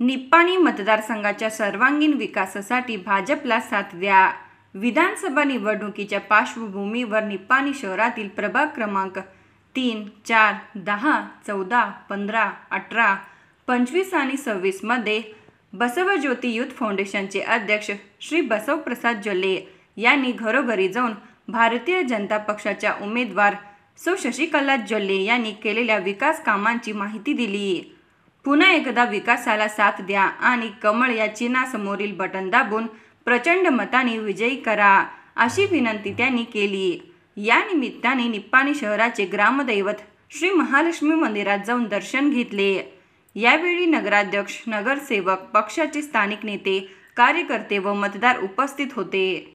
निप्पाणी मतदारसंघाच्या सर्वांगीण विकासासाठी भाजपला साथ द्या विधानसभा निवडणुकीच्या पार्श्वभूमीवर निप्पाणी शहरातील प्रभाग क्रमांक तीन चार दहा चौदा पंधरा अठरा पंचवीस आणि सव्वीसमध्ये बसवज्योती युथ फाउंडेशनचे अध्यक्ष श्री बसवप्रसाद जल्ले यांनी घरोघरी जाऊन भारतीय जनता पक्षाच्या उमेदवार सौ शशिकला जल्ले यांनी केलेल्या विकास कामांची माहिती दिली पुन्हा एकदा विकासाला साथ द्या आणि कमळ या चिन्हासमोरील बटन दाबून प्रचंड मताने विजयी करा अशी विनंती त्यांनी केली या निमित्ताने निप्पाणी शहराचे ग्रामदैवत श्री महालक्ष्मी मंदिरात जाऊन दर्शन घेतले यावेळी नगराध्यक्ष नगरसेवक पक्षाचे स्थानिक नेते कार्यकर्ते व मतदार उपस्थित होते